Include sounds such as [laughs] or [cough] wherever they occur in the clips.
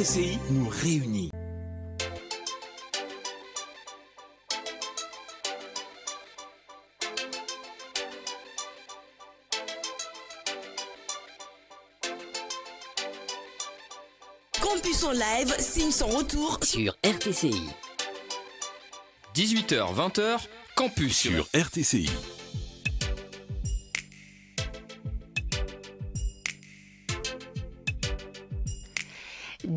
RTCI nous réunit. Campus en live signe son retour sur RTCI. 18h-20h, campus sur RTCI.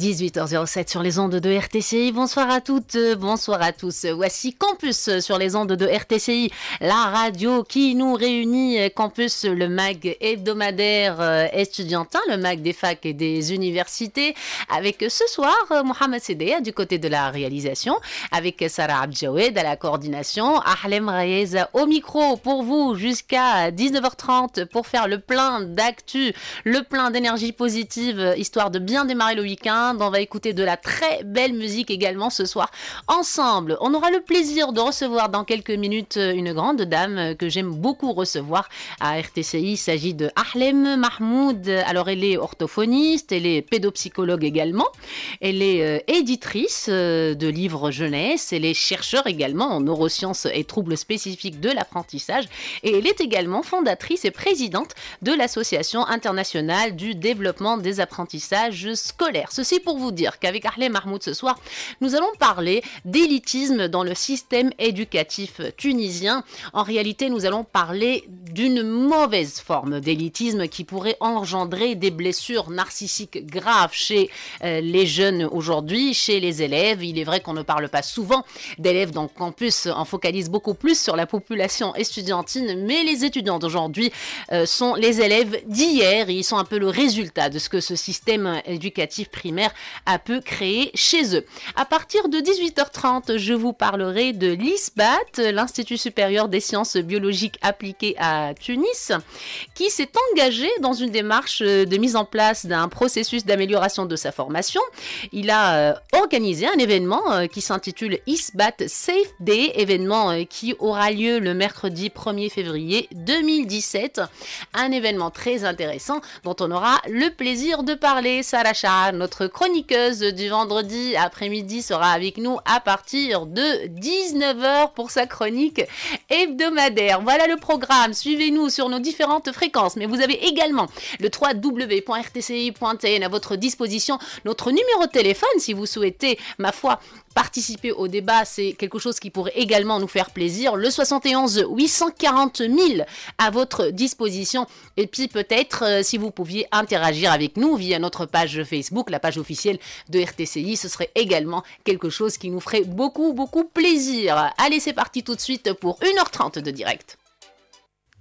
18h07 sur les ondes de RTCI. Bonsoir à toutes, euh, bonsoir à tous. Euh, voici Campus euh, sur les ondes de RTCI, la radio qui nous réunit. Campus, le mag hebdomadaire étudiantin, le mag des facs et des universités. Avec ce soir, Mohamed Sedea du côté de la réalisation, avec Sarah Abjawed à la coordination, Ahlem Reyes au micro pour vous jusqu'à 19h30 pour faire le plein d'actu, le plein d'énergie positive, histoire de bien démarrer le week-end Hein, on va écouter de la très belle musique également ce soir. Ensemble, on aura le plaisir de recevoir dans quelques minutes euh, une grande dame euh, que j'aime beaucoup recevoir à RTCI. Il s'agit de Ahlem Mahmoud. Alors, elle est orthophoniste, elle est pédopsychologue également. Elle est euh, éditrice de livres jeunesse. Elle est chercheure également en neurosciences et troubles spécifiques de l'apprentissage. Et elle est également fondatrice et présidente de l'Association internationale du développement des apprentissages scolaires. Ceci pour vous dire qu'avec Arlène Mahmoud ce soir, nous allons parler d'élitisme dans le système éducatif tunisien. En réalité, nous allons parler d'une mauvaise forme d'élitisme qui pourrait engendrer des blessures narcissiques graves chez euh, les jeunes aujourd'hui, chez les élèves. Il est vrai qu'on ne parle pas souvent d'élèves dans le campus, on focalise beaucoup plus sur la population estudiantine, mais les étudiants d'aujourd'hui euh, sont les élèves d'hier ils sont un peu le résultat de ce que ce système éducatif primaire à peu a créer chez eux. À partir de 18h30, je vous parlerai de l'ISBAT, l'Institut supérieur des sciences biologiques appliquées à Tunis, qui s'est engagé dans une démarche de mise en place d'un processus d'amélioration de sa formation. Il a euh, organisé un événement euh, qui s'intitule ISBAT Safe Day, événement euh, qui aura lieu le mercredi 1er février 2017. Un événement très intéressant dont on aura le plaisir de parler. Sarah notre chroniqueuse du vendredi après-midi sera avec nous à partir de 19h pour sa chronique hebdomadaire. Voilà le programme. Suivez-nous sur nos différentes fréquences, mais vous avez également le www.rtci.n à votre disposition, notre numéro de téléphone si vous souhaitez, ma foi, participer au débat, c'est quelque chose qui pourrait également nous faire plaisir. Le 71 840 000 à votre disposition. Et puis peut-être euh, si vous pouviez interagir avec nous via notre page Facebook, la page officielle de RTCI. Ce serait également quelque chose qui nous ferait beaucoup, beaucoup plaisir. Allez, c'est parti tout de suite pour 1h30 de direct.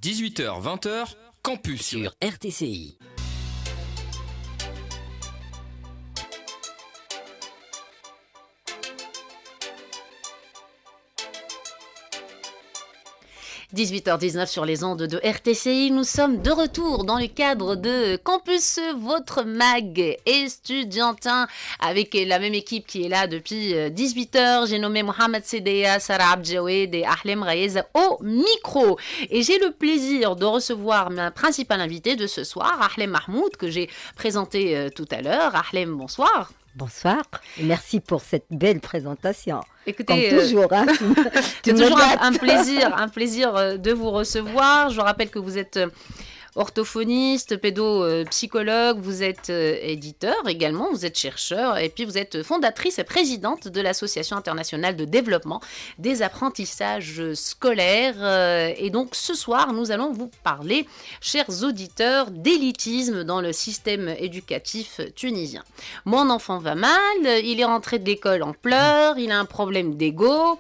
18h, 20h, campus sur RTCI. 18h19 sur les ondes de RTCI, nous sommes de retour dans le cadre de Campus Votre Mag étudiantin avec la même équipe qui est là depuis 18h. Euh, j'ai nommé Mohamed Sedea, Sarah Abdjawed et Ahlem Raez au micro. Et j'ai le plaisir de recevoir ma principale invitée de ce soir, Ahlem Mahmoud, que j'ai présenté euh, tout à l'heure. Ahlem, bonsoir. Bonsoir. Merci pour cette belle présentation. Écoutez, Comme euh, toujours, hein, [laughs] c'est toujours un, plaisir, un plaisir euh, de vous recevoir. Je rappelle que vous êtes euh, orthophoniste, pédopsychologue, euh, vous êtes euh, éditeur également, vous êtes chercheur et puis vous êtes fondatrice et présidente de l'Association internationale de développement des apprentissages scolaires. Euh, et donc ce soir, nous allons vous parler, chers auditeurs, d'élitisme dans le système éducatif tunisien. Mon enfant va mal, il est rentré de l'école en pleurs, il a un problème d'ego.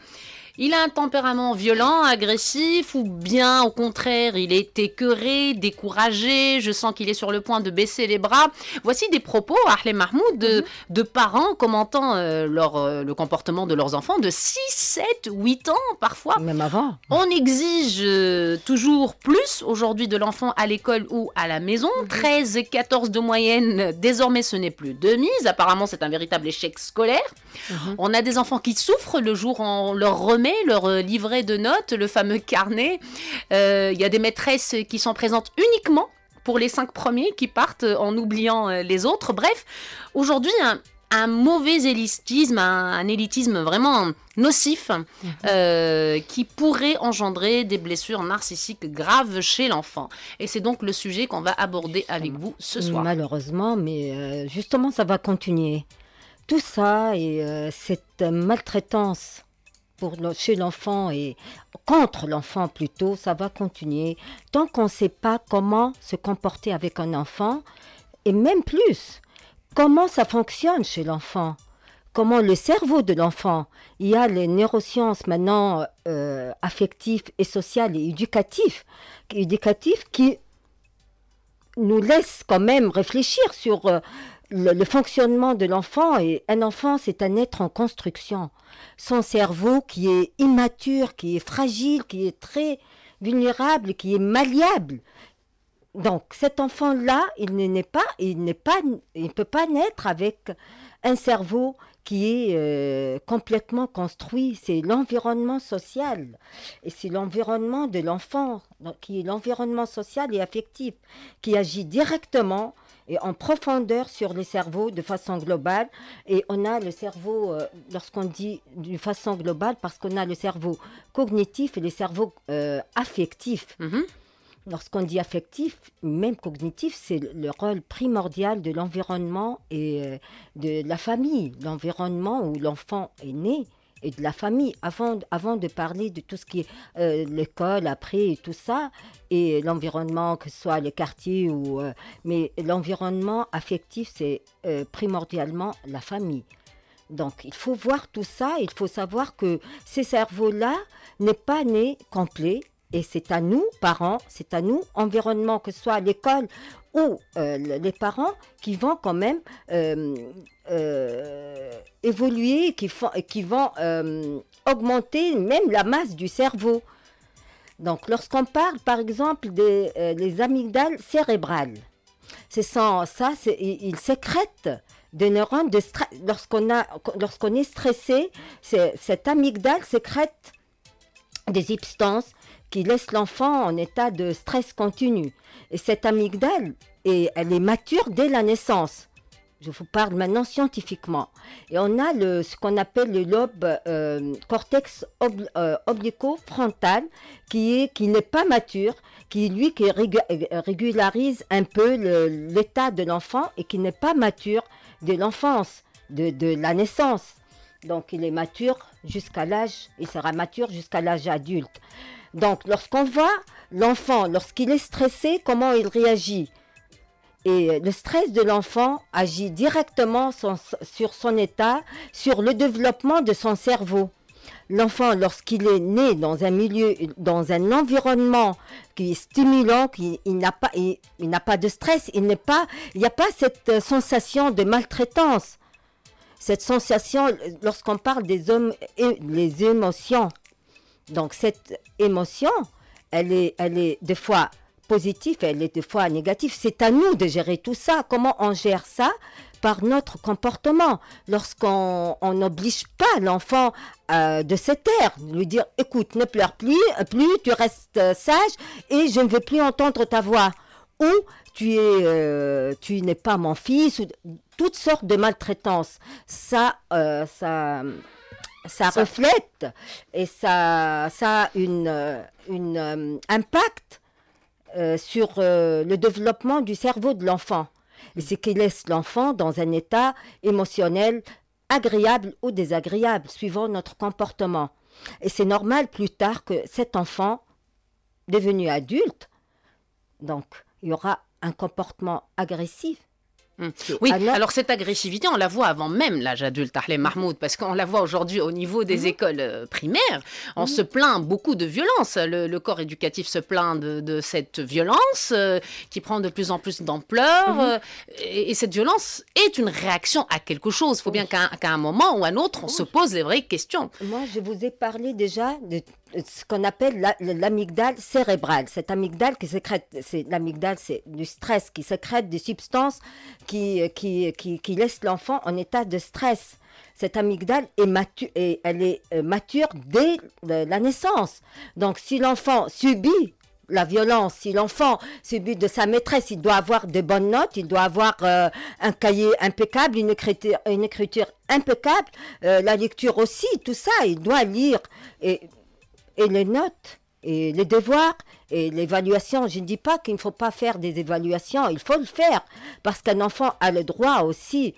Il a un tempérament violent, agressif, ou bien au contraire, il est écœuré, découragé, je sens qu'il est sur le point de baisser les bras. Voici des propos, Ahlem Mahmoud, de, mhm. parents commentant euh, euh, le comportement de leurs enfants de 6, 7, 8 ans parfois. Même avant. On exige euh, toujours plus aujourd'hui de l'enfant à l'école ou à la maison. 13 mhm. et 14 de moyenne, désormais ce n'est plus de mise. Apparemment, c'est un véritable échec scolaire. Mhm. On a des enfants qui souffrent le jour où on leur remet leur euh, livret de notes, le fameux carnet. Il euh, y a des maîtresses qui sont présentes uniquement pour les cinq premiers qui partent euh, en oubliant les autres. Bref, aujourd'hui, un, mauvais élitisme, un, élitisme vraiment nocif mhm. qui pourrait engendrer des blessures narcissiques graves chez l'enfant. Et c'est donc le sujet qu'on va aborder avec vous ce soir. Malheureusement, mais justement, ça va continuer. Tout ça et cette maltraitance chez l'enfant et contre l'enfant plutôt, ça va continuer tant qu'on ne sait pas comment se comporter avec un enfant et même plus comment ça fonctionne chez l'enfant comment le cerveau de l'enfant. Il y a les neurosciences maintenant euh, affectives et sociales et éducatives, qui nous laissent quand même réfléchir sur euh, le, fonctionnement de l'enfant et un enfant c'est un être en construction son cerveau qui est immature qui est fragile qui est très vulnérable qui est malléable donc cet enfant là il n'est pas il n'est pas il peut pas naître avec un cerveau qui est euh, complètement construit c'est l'environnement social et c'est l'environnement de l'enfant qui est l'environnement social et affectif qui agit directement et en profondeur sur les cerveaux de façon globale. Et on a le cerveau, euh, lorsqu'on dit d'une façon globale, parce qu'on a le cerveau cognitif et le cerveau euh, affectif. Mhm. Lorsqu'on dit affectif, même cognitif, c'est le rôle primordial de l'environnement et euh, de la famille. L'environnement où l'enfant est né, et de la famille avant, avant de parler de tout ce qui est euh, l'école après tout ça et l'environnement que ce soit le quartier ou euh, mais l'environnement affectif c'est euh, primordialement la famille donc il faut voir tout ça il faut savoir que ces cerveaux là n'est pas né complet et c'est à nous, parents, c'est à nous, environnement, que ce soit l'école ou euh, les parents qui vont quand même euh, euh, évoluer, qui, font, qui vont augmenter même la masse du cerveau. Donc lorsqu'on parle par exemple des amygdales cérébrales, c'est ça, ça ils, sécrètent des neurones de Lorsqu'on, est stressé, cette amygdale sécrète des substances qui laisse l'enfant en état de stress continu. Et cette amygdale, et elle est mature dès la naissance. Je vous parle maintenant scientifiquement. Et on a le, ce qu'on appelle le lobe euh, cortex ob, euh, frontal qui, qui n'est pas mature, qui lui qui régularise un peu l'état de l'enfant et qui n'est pas mature de l'enfance, de, de la naissance. Donc il est mature jusqu'à l'âge, il sera mature jusqu'à l'âge adulte. Donc lorsqu'on voit l'enfant, lorsqu'il est stressé, comment il réagit et le stress de l'enfant agit directement sur son état, sur le développement de son cerveau. L'enfant, lorsqu'il est né dans un milieu, dans un environnement qui est stimulant, qui, il n'a pas, pas de stress, il n'y a pas cette euh, sensation de maltraitance cette sensation, lorsqu'on parle des hommes et les émotions, donc cette émotion, elle est, elle est des fois positive, elle est des fois négative. C'est à nous de gérer tout ça. Comment on gère ça par notre comportement. Lorsqu'on n'oblige pas l'enfant euh, de se taire, lui dire écoute, ne pleure plus, plus, tu restes euh, sage et je ne veux plus entendre ta voix. Ou tu es, euh, tu n'es pas mon fils, toutes sortes de maltraitances. Euh, ça, ça, ça, reflète et ça, ça a une, euh, une impact sur le développement du cerveau de l'enfant. Et c'est qui laisse l'enfant dans un état émotionnel agréable ou désagréable, suivant notre comportement. Et c'est normal plus tard que cet enfant, devenu adulte, donc il y aura un comportement agressif. Hum. Oui, alors... cette agressivité, on la voit avant même l'âge adulte, les Mahmoud, parce qu'on la voit aujourd'hui au niveau des mhm. écoles euh, primaires. On mhm. se plaint beaucoup de violence. Le, corps éducatif se plaint de, cette violence euh, qui prend de plus en plus d'ampleur. Mhm. Euh, et, cette violence est une réaction à quelque chose. Il faut bien qu'à un moment ou à un autre, on se pose les vraies questions. Moi, je vous ai parlé déjà de ce qu'on appelle l'amygdale cérébrale. Cette amygdale qui sécrète, c'est l'amygdale, c'est du stress qui sécrète des substances qui, qui, qui, laissent l'enfant en état de stress. Cette amygdale est mature, et elle est euh, mature dès la naissance. Donc si l'enfant subit la violence, si l'enfant subit de sa maîtresse, il doit avoir de bonnes notes, il doit avoir euh, un cahier impeccable, une écriture, impeccable, euh, la lecture aussi, tout ça, il doit lire. Et et les notes et les devoirs et l'évaluation. Je ne dis pas qu'il ne faut pas faire des évaluations, il faut le faire parce qu'un enfant a le droit aussi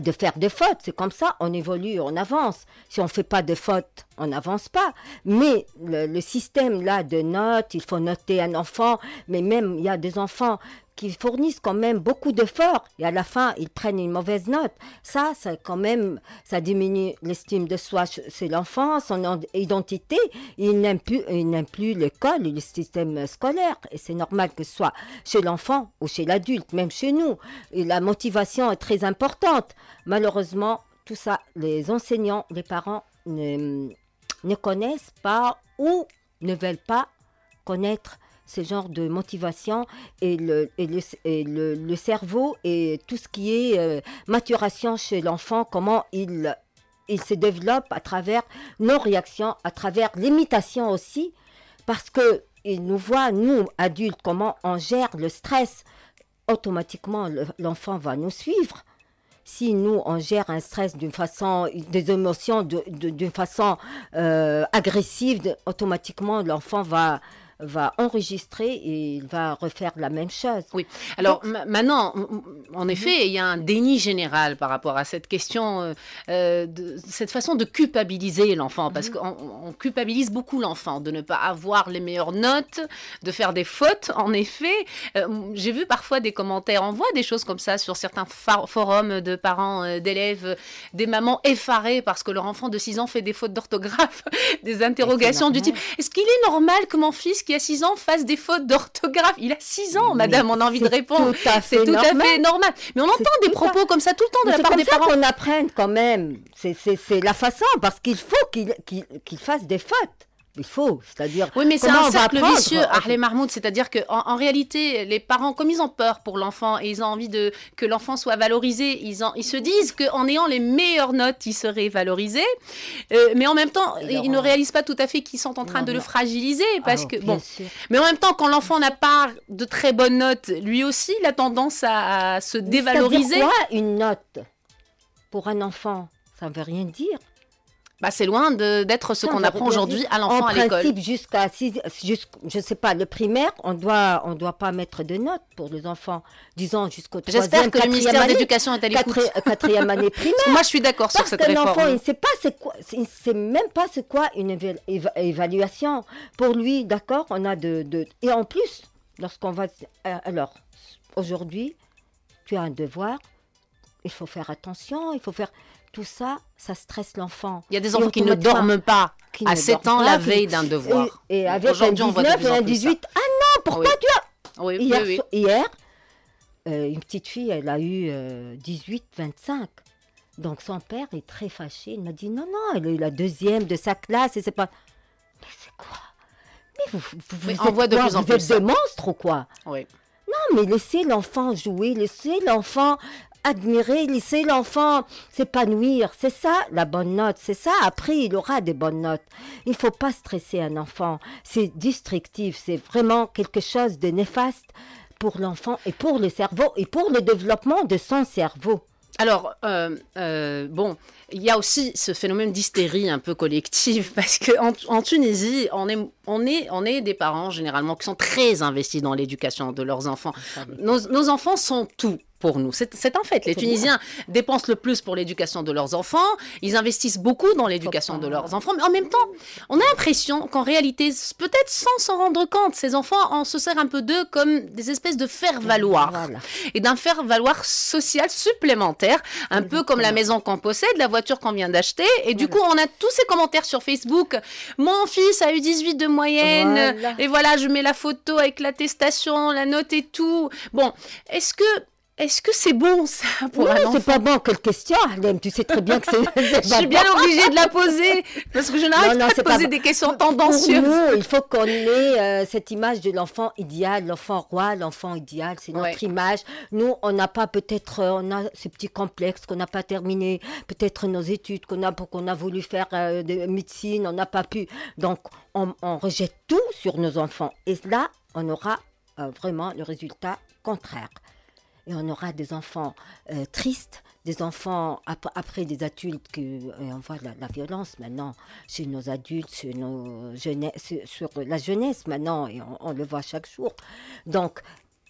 de faire des fautes. C'est comme ça, on évolue, on avance. Si on ne fait pas de fautes, on n'avance pas. Mais le, le, système là de notes, il faut noter un enfant, mais même il y a des enfants qu'ils fournissent quand même beaucoup d'efforts et à la fin ils prennent une mauvaise note. Ça, ça quand même, ça diminue l'estime de soi chez l'enfant, son identité. Il n'aime plus, il n'aime plus l'école, le système scolaire. Et c'est normal que ce soit chez l'enfant ou chez l'adulte, même chez nous. Et la motivation est très importante. Malheureusement, tout ça, les enseignants, les parents ne connaissent pas ou ne veulent pas connaître ce genre de motivation et le, et le, le, cerveau et tout ce qui est euh, maturation chez l'enfant, comment il, il se développe à travers nos réactions, à travers l'imitation aussi, parce que il nous voit, nous, adultes, comment on gère le stress. Automatiquement, l'enfant va nous suivre si nous on gère un stress d'une façon, des émotions d'une façon euh, agressive, automatiquement l'enfant va va enregistrer et il va refaire la même chose. Oui. Alors maintenant, en effet, il y a un déni général par rapport à cette question, euh, euh, de, cette façon de culpabiliser l'enfant, parce mhm. qu'on culpabilise beaucoup l'enfant de ne pas avoir les meilleures notes, de faire des fautes. En effet, euh, j'ai vu parfois des commentaires, on voit des choses comme ça sur certains forums de parents d'élèves, des mamans effarées parce que leur enfant de 6 ans fait des fautes d'orthographe, [laughs] des interrogations du type, est-ce qu'il est normal que mon fils qui il a 6 ans fasse des fautes d'orthographe. Il a 6 ans, madame, on a envie de répondre. C'est tout, à fait normal. Mais on entend des propos comme ça tout le temps de la part des parents. qu'on apprenne quand même. C'est la façon, parce qu'il faut qu'il qu'il fasse des fautes il faut, c'est-à-dire. Oui, mais c'est un cercle vicieux, Mahmoud, c'est-à-dire qu'en en, réalité, les parents, comme ils ont peur pour l'enfant et ils ont envie de, que l'enfant soit valorisé, ils, ils se disent qu'en ayant les meilleures notes, il serait valorisé, euh, mais en même temps, ils ne réalisent pas tout à fait qu'ils sont en train de le fragiliser, parce que bon. Mais en même temps, quand l'enfant n'a pas de très bonnes notes, lui aussi, il a tendance à, se dévaloriser. Quoi, une note pour un enfant, ça ne veut rien dire. Bah, c'est loin d'être ce qu'on bah, apprend aujourd'hui à l'enfant à l'école. En principe, jusqu'à jusqu je sais pas, le primaire, on doit, on doit pas mettre de notes pour les enfants, disons jusqu'au troisième. J'espère que le ministère de l'Éducation est à l'écoute. Euh, quatrième année [laughs] primaire. Moi, je suis d'accord sur cette réforme. Parce que l'enfant, il ne sait pas c'est quoi, même pas c'est quoi une évaluation. Pour lui, d'accord, on a de, de, et en plus, lorsqu'on va, euh, alors, aujourd'hui, tu as un devoir, il faut faire attention, il faut faire tout ça, ça stresse l'enfant. Il y a des enfants qui ne dorment pas à 7 ans la veille d'un devoir. Et, avec un 19 et un 18, ah pourquoi tu as... hier, euh, une petite fille, elle a eu 18, euh, 25. Donc son père est très fâché. Il m'a dit, non, non, elle est la deuxième de sa classe et c'est pas... Mais c'est quoi Mais vous, vous, êtes, de des monstres ou quoi Non, mais laissez l'enfant jouer, laissez l'enfant admirer, laisser l'enfant s'épanouir. C'est ça la bonne note, c'est ça. Après, il aura des bonnes notes. Il ne faut pas stresser un enfant. C'est destructif, c'est vraiment quelque chose de néfaste pour l'enfant et pour le cerveau et pour le développement de son cerveau. Alors, euh, euh, bon, il y a aussi ce phénomène d'hystérie un peu collective, [laughs] parce qu'en en, Tunisie, on est, on, est, des parents généralement qui sont très investis dans l'éducation de leurs enfants. Ah nos enfants sont tout pour nous. C'est en fait. Les Tunisiens dépensent le plus pour l'éducation de leurs enfants. Ils investissent beaucoup dans l'éducation de leurs enfants. Mais en même temps, on a l'impression qu'en réalité, peut-être sans s'en rendre compte, ces enfants, on se sert un peu d'eux comme des espèces de faire-valoir. Et d'un faire-valoir social supplémentaire, un peu comme la maison qu'on possède, la voiture qu'on vient d'acheter. Et du coup, on a tous ces commentaires sur Facebook. Mon fils a eu 18 de moyenne. Et voilà, je mets la photo avec l'attestation, la note et tout. Bon, est-ce que est-ce que c'est bon ça pour enfant c'est pas bon, quelle question Tu sais très bien que c'est. [laughs] je suis bien obligée de la poser parce que je n'arrive pas à poser des questions tendancieuses. Nous, il faut qu'on ait euh, cette image de l'enfant idéal, l'enfant roi, l'enfant idéal, c'est notre image. Nous, on n'a pas peut-être, euh, on a ce petit complexe qu'on n'a pas terminé, peut-être nos études qu'on a, pour qu'on a voulu faire euh, de médecine, on n'a pas pu. Donc, on, on, rejette tout sur nos enfants et là, on aura vraiment le résultat contraire et on aura des enfants euh, tristes, des enfants après des adultes que euh, on voit la, violence maintenant chez nos adultes, chez nos jeunesse, sur la jeunesse maintenant et on, le voit chaque jour. Donc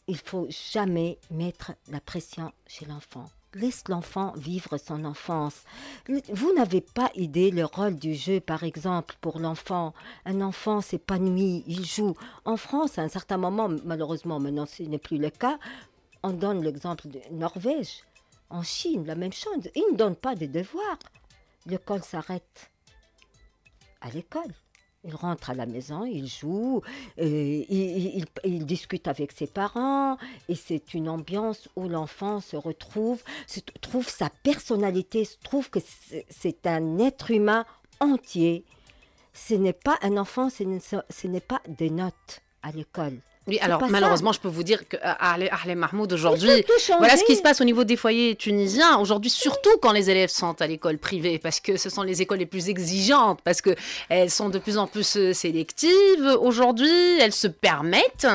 il faut jamais mettre la pression chez l'enfant. Laisse l'enfant vivre son enfance. Vous n'avez pas idée le rôle du jeu, par exemple, pour l'enfant. Un enfant s'épanouit, il joue. En France, à un certain moment, malheureusement, maintenant ce n'est plus le cas, on donne l'exemple de Norvège. En Chine, la même chose. Ils ne donnent pas de devoirs. L'école s'arrête à l'école. Il rentre à la maison, il joue, et euh, il, il, discute avec ses parents, et c'est une ambiance où l'enfant se retrouve, se trouve sa personnalité, se trouve que c'est un être humain entier. Ce n'est pas un enfant, ce n'est pas des notes à l'école alors malheureusement, je peux vous dire que euh, les Mahmoud aujourd'hui, voilà ce qui se passe au niveau des foyers tunisiens aujourd'hui, surtout quand les élèves sont à l'école privée, parce que ce sont les écoles les plus exigeantes, parce que elles sont de plus en plus euh, sélectives. Aujourd'hui, elles se permettent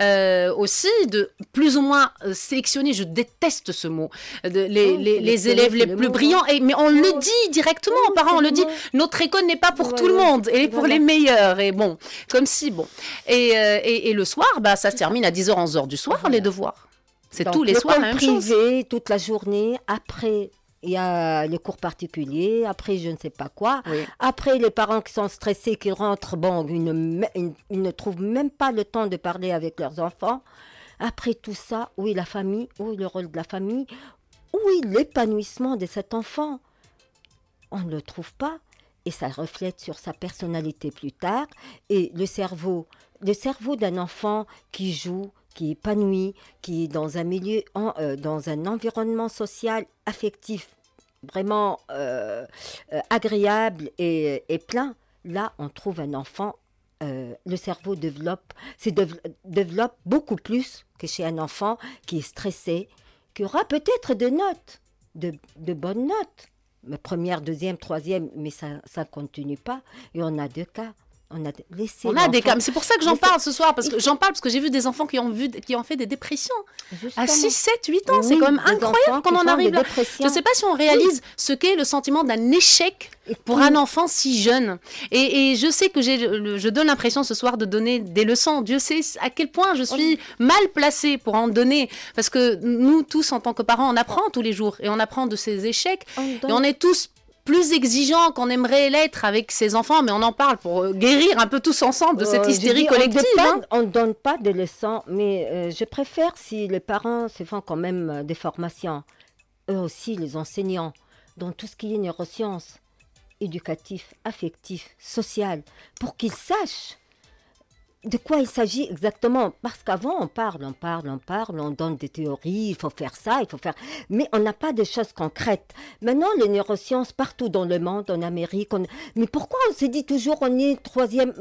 euh, aussi de plus ou moins sélectionner. Je déteste ce mot. les, élèves les plus brillants, hein. mais on le dit directement aux parents, on le dit. Notre école n'est pas pour tout le monde, elle est pour les meilleurs. Et bon, comme si bon. et le soir bah, ça se termine à 10h, 11h du soir, les devoirs. C'est tous les soirs la même privé, toute la journée, après il y a les cours particuliers, après je ne sais pas quoi. Après, les parents qui sont stressés, qui rentrent, bon, ils ne, trouvent même pas le temps de parler avec leurs enfants. Après tout ça, où est la famille Où le rôle de la famille oui l'épanouissement de cet enfant On ne le trouve pas. Et ça reflète sur sa personnalité plus tard. Et le cerveau le cerveau d'un enfant qui joue, qui épanouit, qui est dans un milieu, euh, dans un environnement social affectif vraiment euh, euh, agréable et, plein, là on trouve un enfant, le cerveau développe, développe beaucoup plus que chez un enfant qui est stressé, qui aura peut-être de notes, de, bonnes notes, première, deuxième, troisième, mais ça ne continue pas. Il y en a deux cas on a des cas. C'est pour ça que j'en parle ce soir, parce que j'en parle parce que j'ai vu des enfants qui ont vu, qui ont fait des dépressions à 6, 7, 8 ans. c'est quand même incroyable qu'on en arrive Je ne sais pas si on réalise ce qu'est le sentiment d'un échec pour un enfant si jeune. Et, je sais que je donne l'impression ce soir de donner des leçons. Dieu sait à quel point je suis mal placée pour en donner. Parce que nous tous, en tant que parents, on apprend tous les jours. Et on apprend de ces échecs. et on est tous plus exigeant qu'on aimerait l'être avec ses enfants, mais on en parle pour euh, guérir un peu tous ensemble de cette euh, hystérie collective. Hein. On ne donne pas de leçons, mais euh, je préfère si les parents se font quand même des formations, eux aussi les enseignants, dans tout ce qui est neurosciences, éducatif, affectif, social, pour qu'ils sachent de quoi il s'agit exactement Parce qu'avant, on parle, on parle, on parle, on donne des théories, il faut faire ça, il faut faire... Mais on n'a pas de choses concrètes. Maintenant, les neurosciences, partout dans le monde, en Amérique, mais pourquoi on se dit toujours on est troisième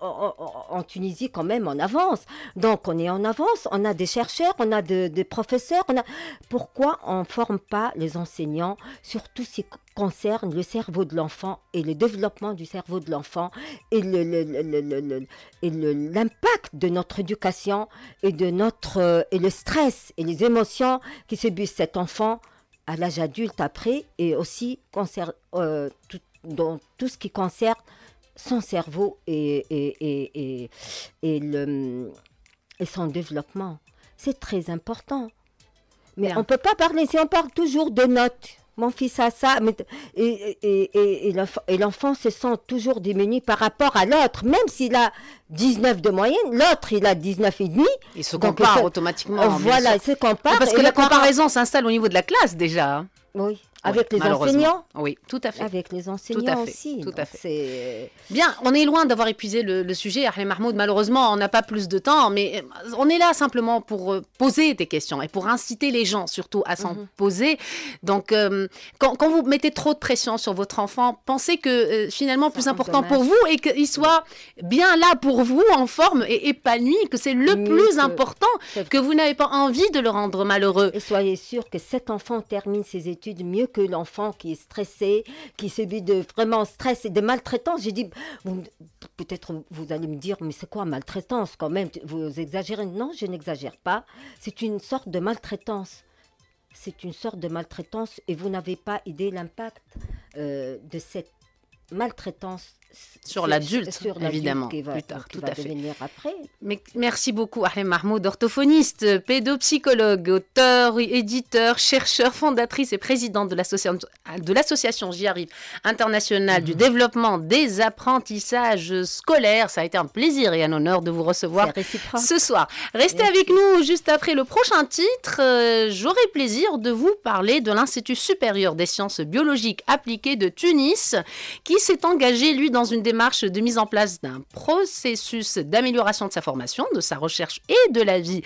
en Tunisie quand même en avance Donc on est en avance, on a des chercheurs, on a des professeurs, on a... Pourquoi on ne forme pas les enseignants sur tous ces concerne le cerveau de l'enfant et le développement du cerveau de l'enfant et l'impact le, le, de notre éducation et de notre euh, et le stress et les émotions qui subissent cet enfant à l'âge adulte après et aussi concerne euh, tout, dans tout ce qui concerne son cerveau et, et, et, et son développement. C'est très important. Mais on ne peut pas parler, si on parle toujours de notes, mon fils a ça. et, et, et, et l'enfant se sent toujours diminué par rapport à l'autre. Même s'il a 19 de moyenne, l'autre, il a 19 et demi. Il se compare automatiquement. voilà, il se compare. Parce que la comparaison s'installe au niveau de la classe déjà. Oui. Avec les enseignants Oui, tout à fait. Avec les enseignants aussi. Tout à fait. Euh, bien, on est loin d'avoir épuisé le, sujet, Arlène Mahmoud. Malheureusement, on n'a pas plus de temps, mais euh, on est là simplement pour euh, poser des questions et pour inciter les gens surtout à s'en mhm. poser. Donc, quand, vous mettez trop de pression sur votre enfant, pensez que finalement, plus important pour vous et qu'il soit bien là pour vous, en forme et épanoui, que c'est le plus important, que vous n'avez pas envie de le rendre malheureux. Et soyez sûr que cet enfant termine ses études mieux que l'enfant qui est stressé, qui subit de vraiment stress et de maltraitance. J'ai dit, peut-être vous allez me dire, mais c'est quoi maltraitance quand même Vous exagérez Non, je n'exagère pas. C'est une sorte de maltraitance. C'est une sorte de maltraitance et vous n'avez pas idée l'impact euh, de cette maltraitance sur l'adulte, évidemment, plus tard, tout à fait. Après. Mais, merci beaucoup, Ahlem Mahmoud, orthophoniste, pédopsychologue, auteur, éditeur, chercheur, fondatrice et présidente de l'association J'y arrive internationale du mhm. développement des apprentissages scolaires. Ça a été un plaisir et un honneur de vous recevoir ce soir. Restez avec nous juste après le prochain titre. Euh, j'aurai plaisir de vous parler de l'Institut supérieur des sciences biologiques appliquées de Tunis, qui s'est engagé, lui, dans dans une démarche de mise en place d'un processus d'amélioration de sa formation, de sa recherche et de la vie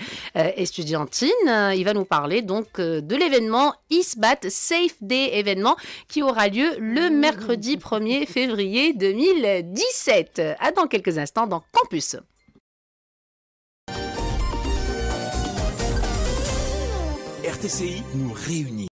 étudiantine. Euh, euh, il va nous parler donc euh, de l'événement ISBAT Safe Day événement qui aura lieu le mercredi 1er février 2017. À dans quelques instants dans Campus. RTCI nous réunit.